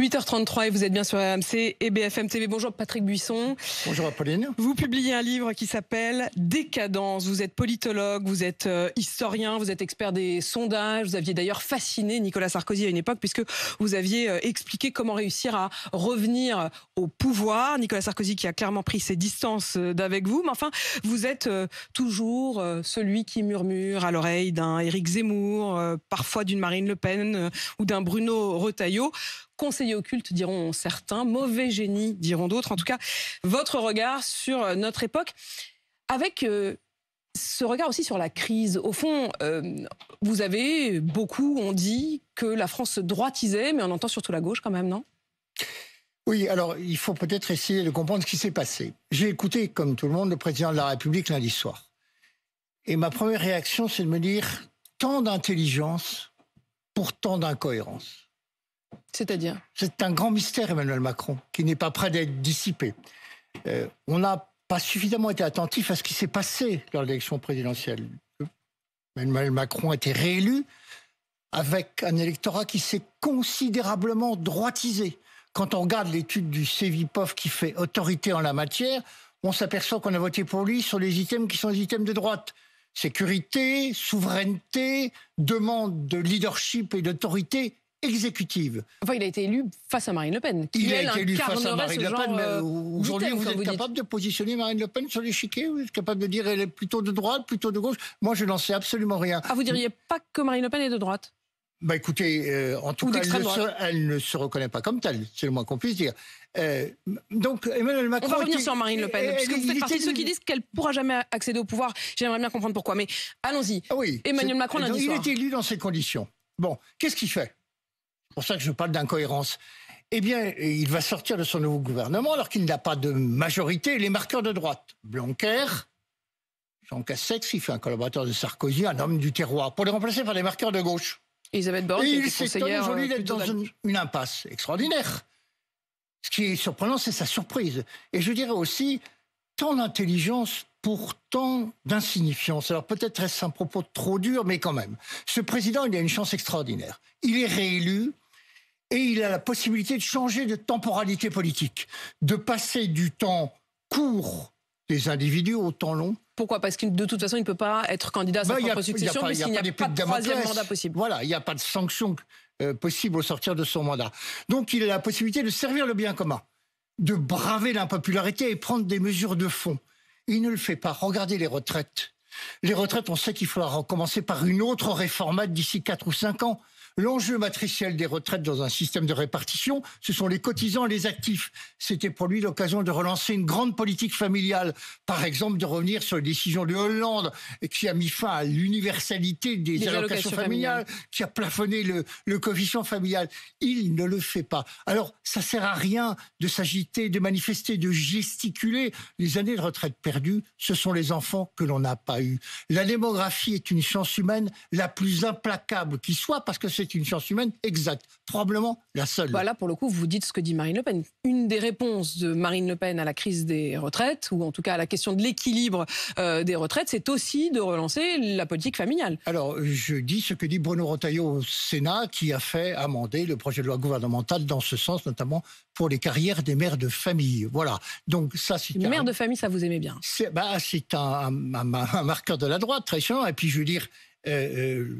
8h33 et vous êtes bien sur AMC et BFM TV. Bonjour Patrick Buisson. Bonjour Apolline. Vous publiez un livre qui s'appelle Décadence. Vous êtes politologue, vous êtes euh, historien, vous êtes expert des sondages. Vous aviez d'ailleurs fasciné Nicolas Sarkozy à une époque puisque vous aviez euh, expliqué comment réussir à revenir au pouvoir. Nicolas Sarkozy qui a clairement pris ses distances euh, d'avec vous. Mais enfin, vous êtes toujours celui qui murmure à l'oreille d'un Éric Zemmour, parfois d'une Marine Le Pen ou d'un Bruno Retailleau conseiller occulte, diront certains, mauvais génie, diront d'autres. En tout cas, votre regard sur euh, notre époque, avec euh, ce regard aussi sur la crise. Au fond, euh, vous avez beaucoup, on dit que la France se droitisait, mais on entend surtout la gauche quand même, non oui, alors il faut peut-être essayer de comprendre ce qui s'est passé. J'ai écouté, comme tout le monde, le président de la République lundi soir. Et ma première réaction, c'est de me dire tant d'intelligence pour tant d'incohérence. C'est-à-dire C'est un grand mystère, Emmanuel Macron, qui n'est pas prêt d'être dissipé. Euh, on n'a pas suffisamment été attentif à ce qui s'est passé lors de l'élection présidentielle. Emmanuel Macron a été réélu avec un électorat qui s'est considérablement droitisé. Quand on regarde l'étude du CEVIPOF qui fait autorité en la matière, on s'aperçoit qu'on a voté pour lui sur les items qui sont des items de droite. Sécurité, souveraineté, demande de leadership et d'autorité, exécutive. Enfin, il a été élu face à Marine Le Pen. il a été élu face à Marine Le Pen, euh, aujourd'hui, vous êtes capable de positionner Marine Le Pen sur l'échiquier Vous êtes capable de dire elle est plutôt de droite, plutôt de gauche Moi, je n'en sais absolument rien. Ah, vous diriez pas que Marine Le Pen est de droite bah écoutez, euh, en tout cas, elle ne, se, reconnaît pas comme telle, c'est le moins qu'on puisse dire. Euh, donc Emmanuel Macron. On va revenir sur Marine Le Pen, vous faites partie de ceux qui disent qu'elle pourra jamais accéder au pouvoir. J'aimerais bien comprendre pourquoi, mais allons-y. Ah oui, Emmanuel Macron. dit. il est élu dans ces conditions. Bon, qu'est-ce qu'il fait c'est pour ça que je parle d'incohérence. Eh bien, il va sortir de son nouveau gouvernement alors qu'il n'a pas de majorité. Les marqueurs de droite, Blanquer, Jean Cassex, il fait un collaborateur de Sarkozy, un homme du terroir, pour les remplacer par des marqueurs de gauche. Et il s'étonne aujourd'hui euh, d'être dans une, impasse extraordinaire. Ce qui est surprenant, c'est sa surprise. Et je dirais aussi, tant d'intelligence pour tant d'insignifiance. Alors peut-être est-ce un propos trop dur, mais quand même. Ce président, il a une chance extraordinaire. Il est réélu et il a la possibilité de changer de temporalité politique, de passer du temps court des individus au temps long. Pourquoi Parce que de toute façon, il ne peut pas être candidat à sa ben, propre succession, puisqu'il n'y a, pas, de, de troisième mandat possible. Voilà, il n'y a pas de sanction euh, possible au sortir de son mandat. Donc, il a la possibilité de servir le bien commun, de braver l'impopularité et prendre des mesures de fond. Il ne le fait pas. Regardez les retraites. Les retraites, on sait qu'il faudra recommencer par une autre réformate d'ici 4 ou 5 ans. L'enjeu matriciel des retraites dans un système de répartition, ce sont les cotisants et les actifs. C'était pour lui l'occasion de relancer une grande politique familiale, par exemple de revenir sur les décisions de Hollande qui a mis fin à l'universalité des allocations, familiales, qui a plafonné le, le coefficient familial. Il ne le fait pas. Alors, ça sert à rien de s'agiter, de manifester, de gesticuler. Les années de retraite perdues, ce sont les enfants que l'on n'a pas eus. La démographie est une science humaine la plus implacable qui soit parce que c'est une science humaine exacte, probablement la seule. Voilà, bah pour le coup, vous dites ce que dit Marine Le Pen. Une des réponses de Marine Le Pen à la crise des retraites, ou en tout cas à la question de l'équilibre euh, des retraites, c'est aussi de relancer la politique familiale. Alors, je dis ce que dit Bruno Retailleau au Sénat, qui a fait amender le projet de loi gouvernemental dans ce sens, notamment pour les carrières des mères de famille. Voilà. Donc ça, c'est une mère de famille, ça vous aimez bien. C'est bah, un, un, marqueur de la droite, très chiant. Et puis je veux dire, euh, euh,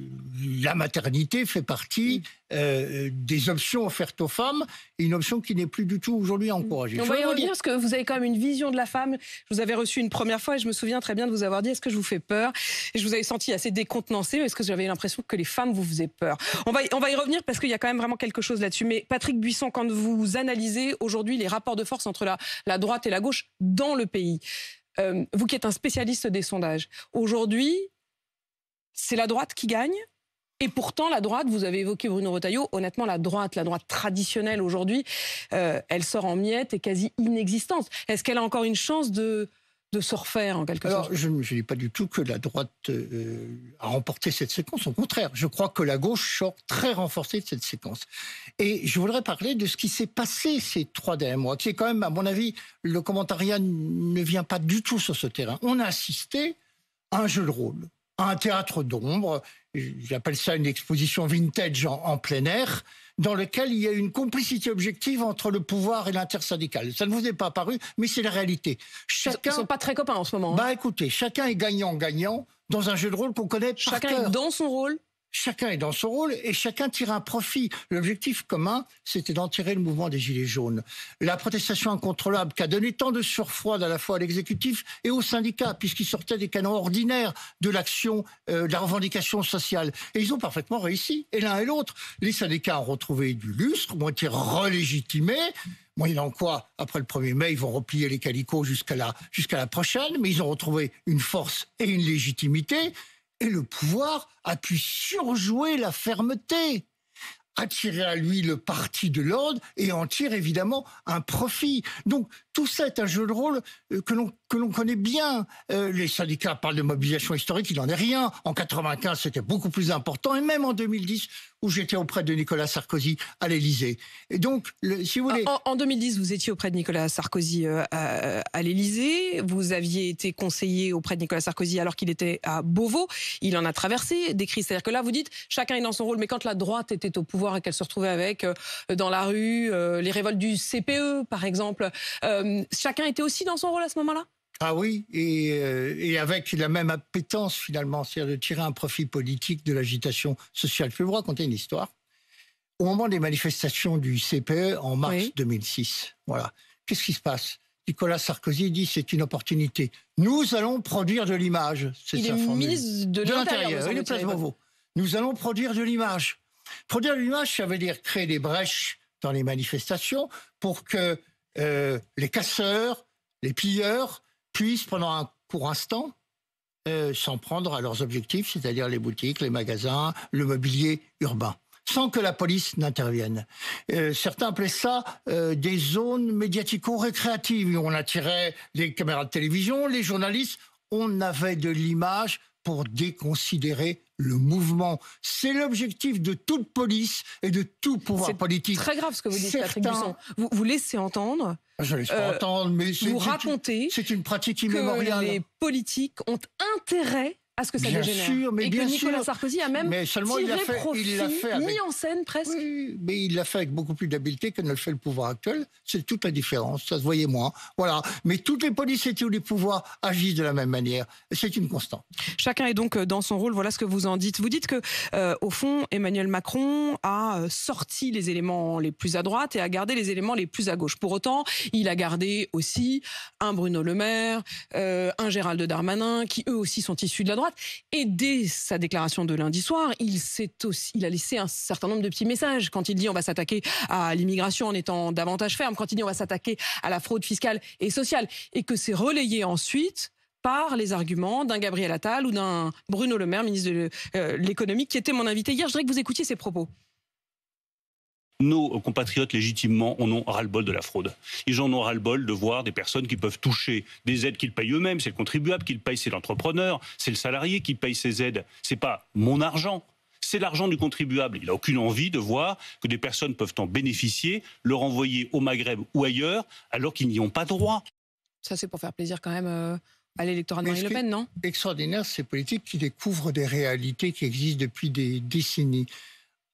la maternité fait partie euh, des options offertes aux femmes, une option qui n'est plus du tout aujourd'hui encouragée. On va y revenir parce que vous avez quand même une vision de la femme. Je vous avais reçu une première fois et je me souviens très bien de vous avoir dit est-ce que je vous fais peur Et je vous avais senti assez décontenancé. Est-ce que j'avais l'impression que les femmes vous faisaient peur on va, y, on va y revenir parce qu'il y a quand même vraiment quelque chose là-dessus. Mais Patrick Buisson, quand vous analysez aujourd'hui les rapports de force entre la, la droite et la gauche dans le pays, vous qui êtes un spécialiste des sondages, aujourd'hui, c'est la droite qui gagne. Et pourtant, la droite, vous avez évoqué Bruno Retailleau, honnêtement, la droite, la droite traditionnelle aujourd'hui, euh, elle sort en miettes et quasi inexistante. Est-ce qu'elle a encore une chance de, de se refaire en quelque Alors, sorte. je ne dis pas du tout que la droite euh, a remporté cette séquence. Au contraire, je crois que la gauche sort très renforcée de cette séquence. Et je voudrais parler de ce qui s'est passé ces trois derniers mois, qui est quand même, à mon avis, le commentariat ne vient pas du tout sur ce terrain. On a assisté à un jeu de rôle un théâtre d'ombre, j'appelle ça une exposition vintage en, plein air, dans lequel il y a une complicité objective entre le pouvoir et l'intersyndical. Ça ne vous est pas apparu, mais c'est la réalité. Chacun... sont pas très copains en ce moment. Hein. Bah écoutez, chacun est gagnant-gagnant dans un jeu de rôle qu'on connaît chacun dans son rôle chacun est dans son rôle et chacun tire un profit. L'objectif commun, c'était d'enterrer le mouvement des Gilets jaunes. La protestation incontrôlable qui a donné tant de surfroid à la fois à l'exécutif et aux syndicats, puisqu'ils sortaient des canons ordinaires de l'action, euh, de la revendication sociale. Et ils ont parfaitement réussi, et l'un et l'autre. Les syndicats ont retrouvé du lustre, ont été relégitimés. Moyennant quoi, après le 1er mai, ils vont replier les calicots jusqu'à la, jusqu'à la prochaine, mais ils ont retrouvé une force et une légitimité. Et le pouvoir a pu surjouer la fermeté attirer à lui le parti de l'ordre et en tirer évidemment un profit. Donc tout ça est un jeu de rôle euh, que l'on que l'on connaît bien. Euh, les syndicats parlent de mobilisation historique, il n'en est rien. En 95, c'était beaucoup plus important, et même en 2010, où j'étais auprès de Nicolas Sarkozy à l'Élysée. Et donc, si vous voulez, en, 2010, vous étiez auprès de Nicolas Sarkozy euh, à, l'Elysée. l'Élysée. Vous aviez été conseiller auprès de Nicolas Sarkozy alors qu'il était à Beauvau. Il en a traversé des crises. C'est-à-dire que là, vous dites, chacun est dans son rôle. Mais quand la droite était au pouvoir et qu'elle se retrouvait avec dans la rue les révoltes du CPE, par exemple. Euh, chacun était aussi dans son rôle à ce moment-là ah oui, euh, et, avec la même appétence finalement, c'est-à-dire de tirer un profit politique de l'agitation sociale. Je vais vous raconter une histoire. Au moment des manifestations du CPE en mars 2006, voilà, qu'est-ce qui se passe Nicolas Sarkozy dit c'est une opportunité. Nous allons produire de l'image. C'est Il est ministre de, l'Intérieur. Il est place Beauvau. Nous allons produire de l'image. Produire de l'image, ça veut dire créer des brèches dans les manifestations pour que euh, les casseurs, les pilleurs puissent pendant un court instant euh, s'en prendre à leurs objectifs, c'est-à-dire les boutiques, les magasins, le mobilier urbain, sans que la police n'intervienne. Euh, certains appelaient ça des zones médiatico-récréatives. où On attirait les caméras de télévision, les journalistes, on avait de l'image pour déconsidérer le mouvement. C'est l'objectif de toute police et de tout pouvoir politique. C'est très grave ce que vous dites, Patrick Vous, vous laissez entendre. Ah, je laisse euh, entendre, mais c'est. Vous racontez. C'est une pratique immémoriale. Que les politiques ont intérêt à ce que ça bien Sûr, mais et bien que Nicolas Sarkozy a même seulement tiré profit, mis en scène presque. mais il l'a fait avec beaucoup plus d'habileté que ne le fait le pouvoir actuel. C'est toute la différence, ça se voyait moins. Voilà. Mais toutes les polices et tous les pouvoirs agissent de la même manière. C'est une constante. Chacun est donc euh, dans son rôle. Voilà ce que vous en dites. Vous dites que, euh, au fond, Emmanuel Macron a euh, sorti les éléments les plus à droite et a gardé les éléments les plus à gauche. Pour autant, il a gardé aussi un Bruno Le Maire, un Gérald Darmanin, qui eux aussi sont issus de la droite. Et dès sa déclaration de lundi soir, il, il a laissé un certain nombre de petits messages. Quand il dit on va s'attaquer à l'immigration en étant davantage ferme, quand il dit on va s'attaquer à la fraude fiscale et sociale, et que c'est relayé ensuite par les arguments d'un Gabriel Attal ou d'un Bruno Le Maire, ministre de euh, l'économie, qui était mon invité hier. Je voudrais que vous écoutiez ses propos nos compatriotes légitimement en ont ras-le-bol de la fraude. Ils en ont ras-le-bol de voir des personnes qui peuvent toucher des aides qu'ils payent eux-mêmes. C'est le contribuable qui le paye, c'est l'entrepreneur, c'est le salarié qui paye ces aides. C'est pas mon argent. C'est l'argent du contribuable. Il n'a aucune envie de voir que des personnes peuvent en bénéficier, le renvoyer au Maghreb ou ailleurs, alors qu'ils n'y ont pas droit. Ça, c'est pour faire plaisir quand même. Euh, à l'électorat de Le Pen, non Extraordinaire, ces politiques qui découvrent des réalités qui existent depuis des décennies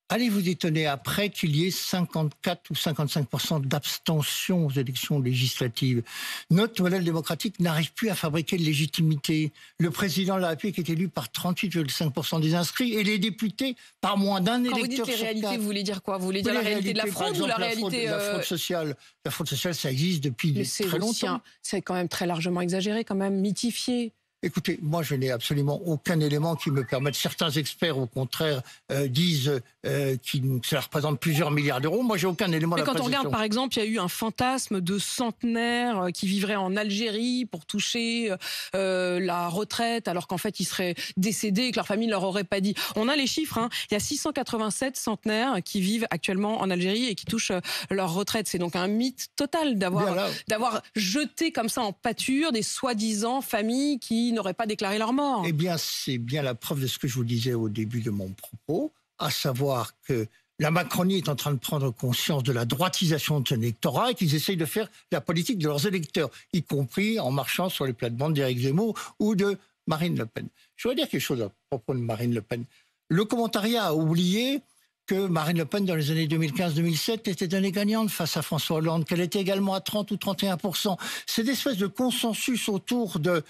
allez vous étonner après qu'il y ait 54 ou 55 d'abstention aux élections législatives. Notre modèle démocratique n'arrive plus à fabriquer de légitimité. Le président de la République est élu par 38,5 des inscrits et les députés par moins d'un électeur. Quand vous dites les réalités, vous voulez dire quoi Vous voulez dire la réalité de la fraude ou la, réalité la euh, fraude sociale La fraude sociale, ça existe depuis très longtemps. C'est quand même très largement exagéré, quand même mythifié. Écoutez, moi, je n'ai absolument aucun élément qui me permette. Certains experts, au contraire, euh, disent euh, que cela représente plusieurs milliards d'euros. Moi, j'ai aucun élément. Mais quand on regarde, par exemple, il y a eu un fantasme de centenaires euh, qui vivraient en Algérie pour toucher la retraite, alors qu'en fait, ils seraient décédés et que leur famille ne leur aurait pas dit. On a les chiffres. Hein. Il y a 687 centenaires qui vivent actuellement en Algérie et qui touchent leur retraite. C'est donc un mythe total d'avoir d'avoir jeté comme ça en pâture des soi-disant familles qui n'auraient pas déclaré leur mort. Eh bien, c'est bien la preuve de ce que je vous disais au début de mon propos, à savoir que la Macronie est en train de prendre conscience de la droitisation de son électorat et qu'ils essayent de faire la politique de leurs électeurs, y compris en marchant sur les plates-bandes d'Éric Zemmour ou de Marine Le Pen. Je voudrais dire quelque chose à propos de Marine Le Pen. Le commentariat a oublié que Marine Le Pen, dans les années 2015-2007, était donnée gagnante face à François Hollande, qu'elle était également à 30 ou 31 Cette espèce de consensus autour de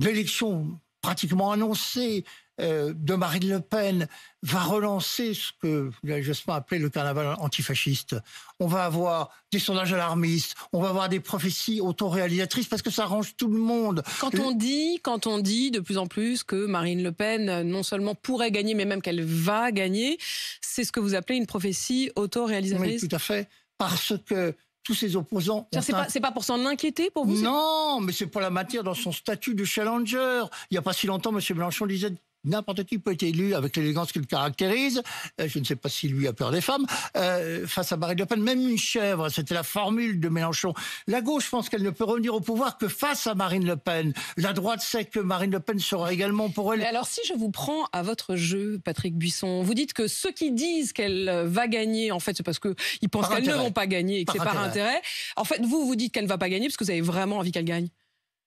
l'élection pratiquement annoncée euh, de Marine Le Pen va relancer ce que justement appelé le carnaval antifasciste. On va avoir des sondages alarmistes, on va avoir des prophéties autoréalisatrices parce que ça arrange tout le monde. Quand on dit, quand on dit de plus en plus que Marine Le Pen euh, non seulement pourrait gagner, mais même qu'elle va gagner, c'est ce que vous appelez une prophétie autoréalisatrice. Oui, tout à fait, parce que tous ses opposants. C'est pas, pas, pour s'en inquiéter pour vous Non, mais c'est pour la matière dans son statut de challenger. Il n'y a pas si longtemps, M. Mélenchon disait N'importe qui peut être élu avec l'élégance qu'il caractérise. Euh, je ne sais pas s'il lui a peur des femmes. Euh, face à Marine Le Pen, même une chèvre, c'était la formule de Mélenchon. La gauche pense qu'elle ne peut revenir au pouvoir que face à Marine Le Pen. La droite sait que Marine Le Pen sera également pour elle. alors si je vous prends à votre jeu, Patrick Buisson, vous dites que ceux qui disent qu'elle euh, va gagner, en fait, c'est parce qu'ils pensent qu'elles ne vont pas gagner et que c'est par intérêt. En fait, vous, vous dites qu'elle ne va pas gagner parce que vous avez vraiment envie qu'elle gagne.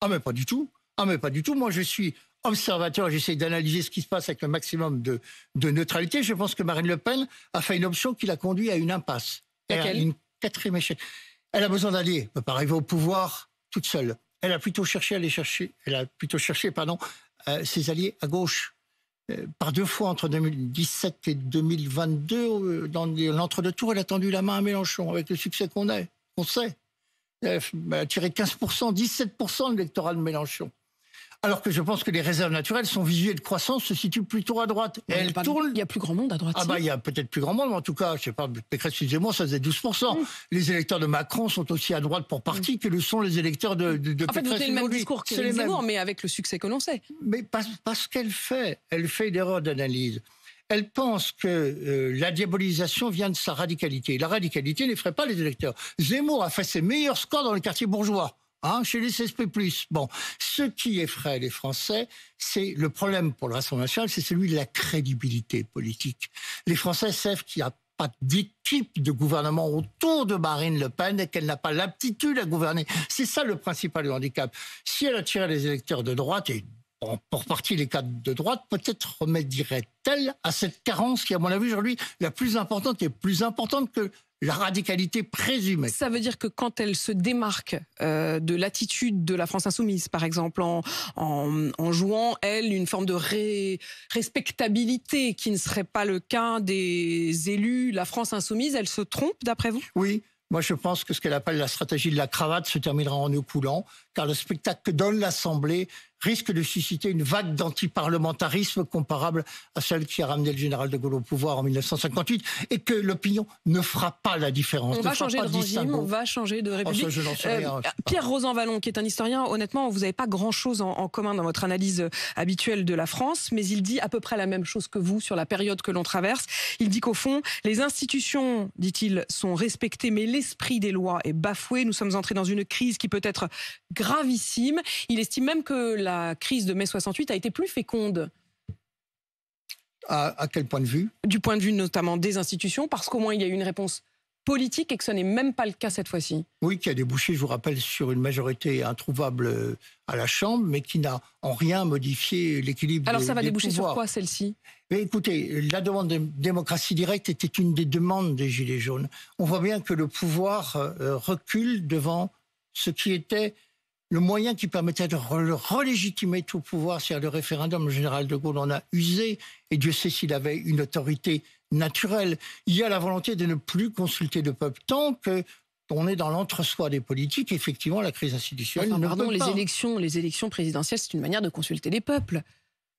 Ah mais pas du tout. Ah mais pas du tout. Moi, je suis observateur, j'essaie d'analyser ce qui se passe avec le maximum de, neutralité. Je pense que Marine Le Pen a fait une option qui l'a conduit à une impasse. Elle une quatrième échec. Elle a besoin d'alliés. elle peut pas arriver au pouvoir toute seule. Elle a plutôt cherché à aller chercher, elle a plutôt cherché, pardon, euh, ses alliés à gauche. Euh, par deux fois entre 2017 et 2022, euh, dans l'entre-deux-tours, elle a tendu la main à Mélenchon avec le succès qu'on a, On sait. Elle a tiré 15%, 17% de l'électorat de Mélenchon alors que je pense que les réserves naturelles, sont visées de croissance, se situe plutôt à droite. elle tourne. Il y a plus grand monde à droite. Ah bah il y a peut-être plus grand monde, mais en tout cas, je sais pas, Pécresse, excusez-moi, ça faisait 12%. Mmh. Les électeurs de Macron sont aussi à droite pour partie mmh. que le sont les électeurs de, de, en En fait, vous le même discours que Zemmour, mais avec le succès que l'on sait. Mais parce, qu'elle fait, elle fait une erreur d'analyse elle pense que euh, la diabolisation vient de sa radicalité. La radicalité n'effraie pas les électeurs. Zemmour a fait ses meilleurs scores dans les quartiers bourgeois. Ah, chez les plus. Bon, ce qui effraie les Français, c'est le problème pour le Rassemblement national, c'est celui de la crédibilité politique. Les Français savent qu'il n'y a pas d'équipe de gouvernement autour de Marine Le Pen et qu'elle n'a pas l'aptitude à gouverner. C'est ça le principal handicap. Si elle attire les électeurs de droite, et pour partie les cadres de droite, peut-être remédierait-elle à cette carence qui, à mon avis, aujourd'hui, la plus importante et plus importante que la radicalité présumée. Ça veut dire que quand elle se démarque euh, de l'attitude de la France insoumise, par exemple, en, jouant, elle, une forme de respectabilité qui ne serait pas le cas des élus, la France insoumise, elle se trompe, d'après vous Oui. Moi, je pense que ce qu'elle appelle la stratégie de la cravate se terminera en nous coulant, car le spectacle que donne l'Assemblée risque de susciter une vague d'antiparlementarisme comparable à celle qui a ramené le général de Gaulle au pouvoir en 1958 et que l'opinion ne fera pas la différence. On va changer de régime, on va changer de république. pierre euh, Pierre Rosanvallon, qui est un historien, honnêtement, vous n'avez pas grand-chose en, en, commun dans votre analyse habituelle de la France, mais il dit à peu près la même chose que vous sur la période que l'on traverse. Il dit qu'au fond, les institutions, dit-il, sont respectées, mais l'esprit des lois est bafoué. Nous sommes entrés dans une crise qui peut être gravissime. Il estime même que la la crise de mai 68 a été plus féconde à, quel point de vue Du point de vue notamment des institutions, parce qu'au moins il y a eu une réponse politique et que ce n'est même pas le cas cette fois-ci. Oui, qui a débouché, je vous rappelle, sur une majorité introuvable euh, à la Chambre, mais qui n'a en rien modifié l'équilibre. Alors ça va déboucher sur quoi celle-ci Écoutez, la demande de démocratie directe était une des demandes des Gilets jaunes. On voit bien que le pouvoir euh, recule devant ce qui était le moyen qui permettait de relégitimer tout pouvoir, cest le référendum, le général de Gaulle en a usé, et Dieu sait s'il avait une autorité naturelle. Il y a la volonté de ne plus consulter le peuple tant que on est dans l'entre-soi des politiques. Effectivement, la crise institutionnelle. ne pas. les élections, les élections présidentielles, c'est une manière de consulter les peuples.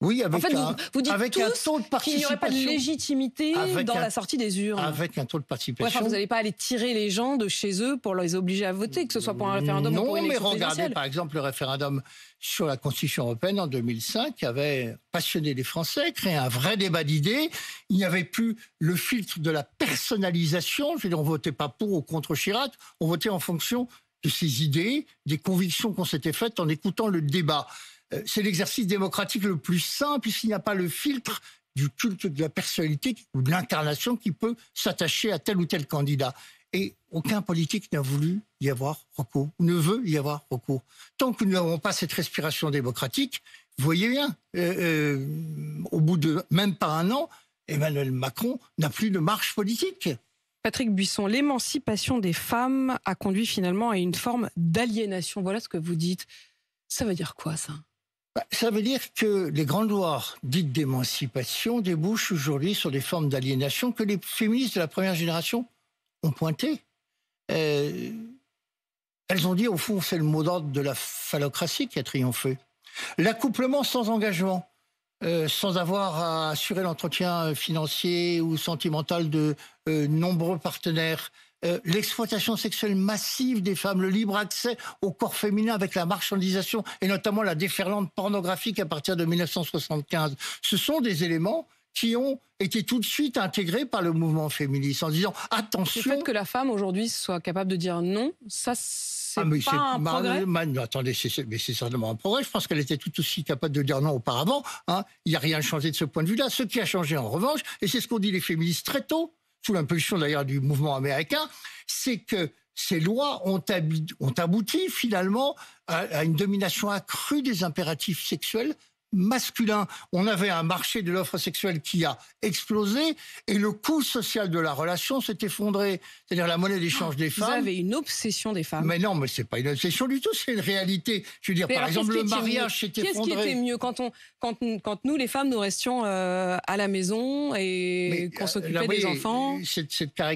Oui, avec, un, taux de participation. Qu'il n'y aurait pas de légitimité dans la sortie des urnes. Avec un taux de participation. vous n'allez pas aller tirer les gens de chez eux pour les obliger à voter, que ce soit pour un référendum ou pour une élection. Non, mais regardez par exemple le référendum sur la Constitution européenne en 2005 qui avait passionné les Français, créé un vrai débat d'idées. Il n'y avait plus le filtre de la personnalisation. Je veux dire, on votait pas pour ou contre Chirac, on votait en fonction de ses idées, des convictions qu'on s'était faites en écoutant le débat. Euh, c'est l'exercice démocratique le plus simple puisqu'il n'y a pas le filtre du culte de la personnalité ou de l'incarnation qui peut s'attacher à tel ou tel candidat. Et aucun politique n'a voulu y avoir recours, ne veut y avoir recours. Tant que nous n'avons pas cette respiration démocratique, voyez bien, euh, euh, au bout de même pas un an, Emmanuel Macron n'a plus de marche politique. Patrick Buisson, l'émancipation des femmes a conduit finalement à une forme d'aliénation. Voilà ce que vous dites. Ça veut dire quoi ça bah, ça veut dire que les grandes lois dites d'émancipation débouchent aujourd'hui sur des formes d'aliénation que les féministes de la première génération ont pointées. Euh, elles ont dit, au fond, c'est le mot d'ordre de la phallocratie qui a triomphé. L'accouplement sans engagement, euh, sans avoir à assurer l'entretien euh, financier ou sentimental de nombreux partenaires, euh, l'exploitation sexuelle massive des femmes, le libre accès au corps féminin avec la marchandisation et notamment la déferlante pornographique à partir de 1975. Ce sont des éléments qui ont été tout de suite intégrés par le mouvement féministe en disant attention. Le fait que la femme aujourd'hui soit capable de dire non, ça c'est ah, pas un progrès. mais c'est certainement un progrès. Je pense qu'elle était tout aussi capable de dire non auparavant. Hein. Il n'y a rien changé de ce point de vue-là. Ce qui a changé en revanche, et c'est ce qu'ont dit les féministes très tôt, sous l'impulsion d'ailleurs du mouvement américain, c'est que ces lois ont, abouti finalement à, une domination accrue des impératifs sexuels masculin. On avait un marché de l'offre sexuelle qui a explosé et le coût social de la relation s'est effondré. C'est-à-dire la monnaie d'échange des ah, femmes. Vous avez une obsession des femmes. Mais non, mais c'est pas une obsession du tout, c'est une réalité. Je veux dire, par exemple, le mariage s'est effondré. Qu'est-ce qui était mieux quand, on, quand, nous, les femmes, nous restions euh, à la maison et euh, qu'on s'occupait des enfants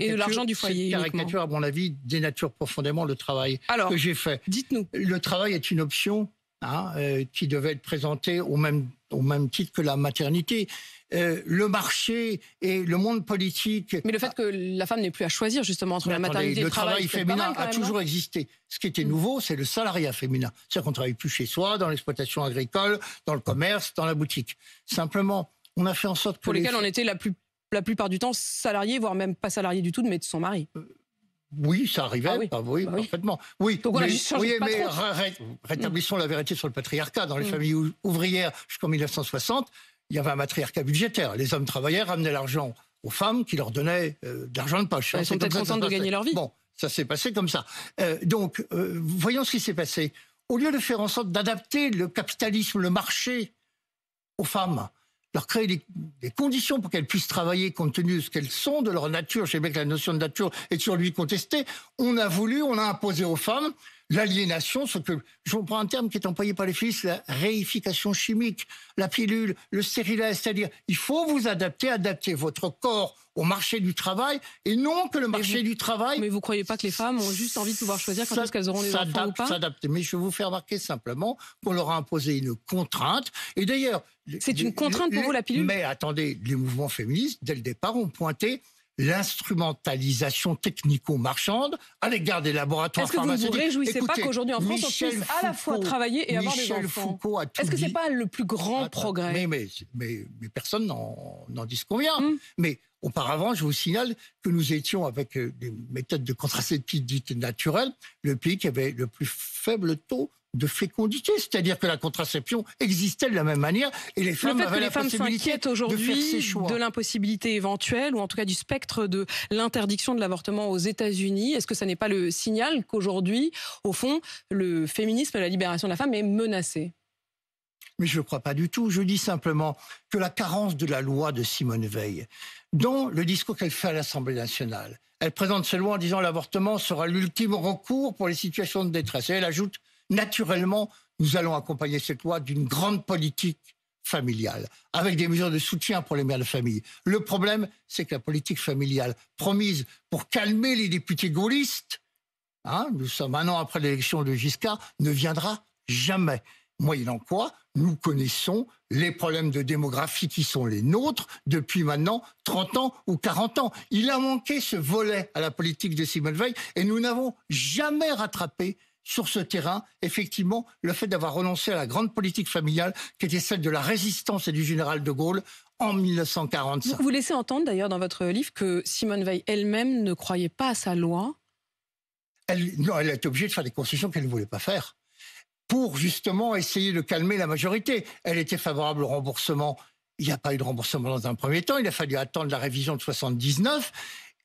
et de l'argent du foyer Cette caricature, à mon avis, dénature profondément le travail que j'ai fait. Dites-nous. Le travail est une option Hein, euh, qui devait être présenté au même, au même titre que la maternité. Euh, le marché et le monde politique. Mais le fait que la femme n'ait plus à choisir justement entre la maternité et le, le travail, féminin a toujours existé. Ce qui était nouveau, c'est le salariat féminin. C'est-à-dire qu'on ne travaille plus chez soi, dans l'exploitation agricole, dans le commerce, dans la boutique. Simplement, on a fait en sorte que. Pour lesquels on était la la plupart du temps salarié, voire même pas salarié du tout, mais de son mari. Euh, oui, ça arrivait. Ah ah bah parfaitement. Oui, mais, rétablissons la vérité sur le patriarcat. Dans les mm. familles ouvrières jusqu'en 1960, il y avait un matriarcat budgétaire. Les hommes travaillaient, ramenaient l'argent aux femmes qui leur donnaient euh, de l'argent de poche. Elles sont peut contentes de gagner leur vie. Bon, ça s'est passé comme ça. Euh, donc, euh, voyons ce qui s'est passé. Au lieu de faire en sorte d'adapter le capitalisme, le marché aux femmes, leur créer des, conditions pour qu'elles puissent travailler compte tenu de ce qu'elles sont, de leur nature. Je sais bien que la notion de nature est sur lui contestée. On a voulu, on a imposé aux femmes l'aliénation, ce que je prends un terme qui est employé par les fils, la réification chimique, la pilule, le stérilet, c'est-à-dire il faut vous adapter, adapter votre corps au marché du travail et non que le marché du travail. Mais vous croyez pas que les femmes ont juste envie de pouvoir choisir quand est-ce qu'elles auront les enfants ou pas S'adapter. Mais je vous faire remarquer simplement qu'on leur a imposé une contrainte. Et d'ailleurs, c'est une contrainte pour vous la pilule. Mais attendez, les mouvements féministes dès le départ ont pointé l'instrumentalisation technico-marchande à l'égard des laboratoires Est-ce que vous ne vous réjouissez pas qu'aujourd'hui en France on puisse à la fois travailler et avoir des enfants Est-ce que c'est pas le plus grand progrès mais, mais, mais, personne n'en dit ce qu'on hmm. Mais auparavant, je vous signale que nous étions avec euh, des méthodes de contraceptivité dites naturelles le pays qui avait le plus faible taux de fécondité, c'est-à-dire que la contraception existait de la même manière et les femmes le fait que les femmes s'inquiètent aujourd'hui de, l'impossibilité éventuelle ou en tout cas du spectre de l'interdiction de l'avortement aux États-Unis, est-ce que ça n'est pas le signal qu'aujourd'hui, au fond, le féminisme et la libération de la femme est menacée mais je ne crois pas du tout. Je dis simplement que la carence de la loi de Simone Veil, dont le discours qu'elle fait à l'Assemblée nationale, elle présente cette loi en disant l'avortement sera l'ultime recours pour les situations de détresse. Et elle ajoute naturellement, nous allons accompagner cette loi d'une grande politique familiale, avec des mesures de soutien pour les mères de famille. Le problème, c'est que la politique familiale promise pour calmer les députés gaullistes, hein, nous sommes un an après l'élection de Giscard, ne viendra jamais. Moyennant quoi, nous connaissons les problèmes de démographie qui sont les nôtres depuis maintenant 30 ans ou 40 ans. Il a manqué ce volet à la politique de Simone Veil et nous n'avons jamais rattrapé sur ce terrain, effectivement, le fait d'avoir renoncé à la grande politique familiale qui était celle de la résistance et du général de Gaulle en 1945. Vous, laissez entendre d'ailleurs dans votre livre que Simone Veil elle-même ne croyait pas à sa loi. Elle, non, elle a été obligée de faire des concessions qu'elle ne voulait pas faire pour justement essayer de calmer la majorité. Elle était favorable au remboursement. Il n'y a pas eu de remboursement dans un premier temps. Il a fallu attendre la révision de 79.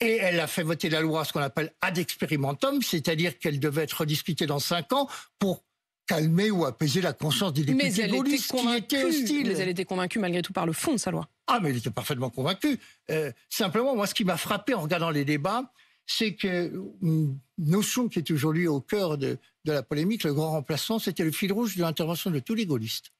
Et elle a fait voter la loi, à ce qu'on appelle ad experimentum, c'est-à-dire qu'elle devait être discutée dans cinq ans pour calmer ou apaiser la conscience des députés gaullistes était qui Mais elle était convaincue malgré tout par le fond de sa loi. Ah, mais elle était parfaitement convaincue. Euh, simplement, moi, ce qui m'a frappé en regardant les débats, c'est que notion qui est aujourd'hui au cœur de, la polémique, le grand remplaçant, c'était le fil rouge de l'intervention de tous les gaullistes,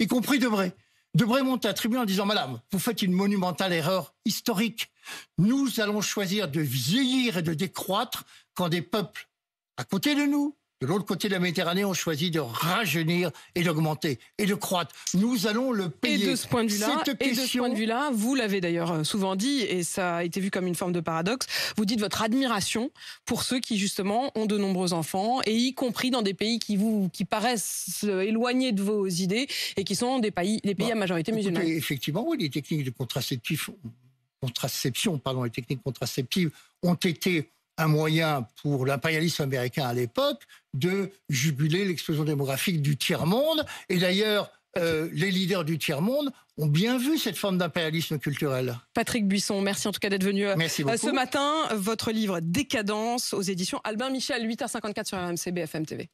y compris de vrai. Debray monter à tribune en disant, Madame, vous faites une monumentale erreur historique. Nous allons choisir de vieillir et de décroître quand des peuples à côté de nous, de l'autre côté de la Méditerranée, on choisit de rajeunir et d'augmenter et de croître. Nous allons le payer. Et de ce point de vue-là, vous l'avez d'ailleurs euh, souvent dit, et ça a été vu comme une forme de paradoxe, vous dites votre admiration pour ceux qui justement ont de nombreux enfants, et y compris dans des pays qui vous qui paraissent euh, éloignés de vos idées et qui sont des pays, des pays bah, à majorité musulmane. Effectivement, oui, les techniques de contraception, pardon, les techniques contraceptives ont été un moyen pour l'impérialisme américain à l'époque de jubiler l'explosion démographique du tiers-monde. Et d'ailleurs, euh, les leaders du tiers-monde ont bien vu cette forme d'impérialisme culturel. Patrick Buisson, merci en tout cas d'être venu euh, euh, ce matin. Votre livre Décadence aux éditions Albin Michel, 8h54 sur RMC BFM TV.